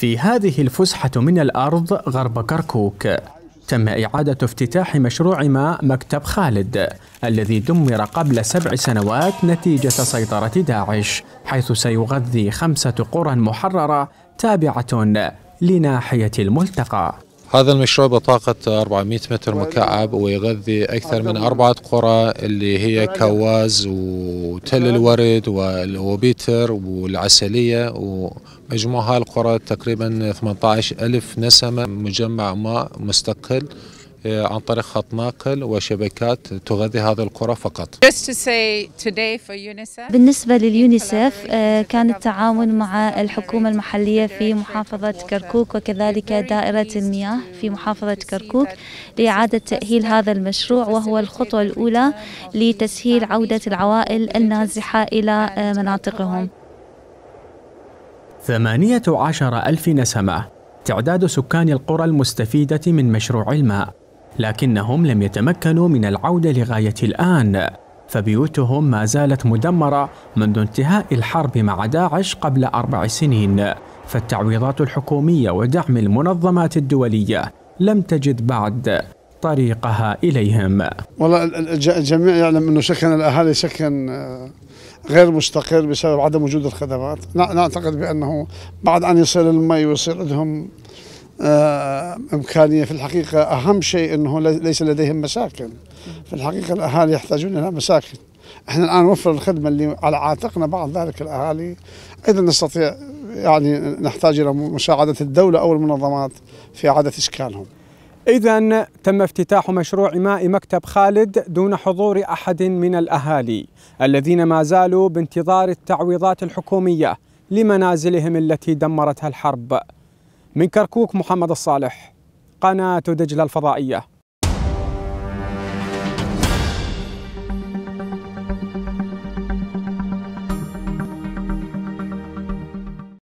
في هذه الفسحة من الأرض غرب كركوك تم إعادة افتتاح مشروع ما مكتب خالد الذي دمر قبل سبع سنوات نتيجة سيطرة داعش حيث سيغذي خمسة قرى محررة تابعة لناحية الملتقى هذا المشروع بطاقة 400 متر مكعب ويغذي أكثر من أربعة قرى اللي هي كواز وتل الورد والوبيتر والعسلية ومجموع هالقرى تقريبا 18 ألف نسمة مجمع ماء مستقل عن طريق خط ناقل وشبكات تغذي هذه القرى فقط بالنسبة لليونيسف آه، كان التعاون مع الحكومة المحلية في محافظة كركوك وكذلك دائرة المياه في محافظة كركوك لإعادة تأهيل هذا المشروع وهو الخطوة الأولى لتسهيل عودة العوائل النازحة إلى آه، مناطقهم ثمانية عشر ألف نسمة تعداد سكان القرى المستفيدة من مشروع الماء لكنهم لم يتمكنوا من العودة لغاية الآن فبيوتهم ما زالت مدمرة منذ انتهاء الحرب مع داعش قبل أربع سنين فالتعويضات الحكومية ودعم المنظمات الدولية لم تجد بعد طريقها إليهم والله الجميع يعلم أنه سكن الأهالي سكن آه، غير مستقر بسبب عدم وجود الخدمات نعتقد بأنه بعد أن يصل المي ويصير عندهم آه، إمكانية في الحقيقة أهم شيء أنه ليس لديهم مساكن في الحقيقة الأهالي يحتاجون إلى مساكن احنا الان نوفر الخدمه اللي على عاتقنا بعض ذلك الاهالي ايضا نستطيع يعني نحتاج الى مساعده الدوله او المنظمات في اعاده اسكانهم. اذا تم افتتاح مشروع ماء مكتب خالد دون حضور احد من الاهالي الذين ما زالوا بانتظار التعويضات الحكوميه لمنازلهم التي دمرتها الحرب. من كركوك محمد الصالح قناة دجلة الفضائية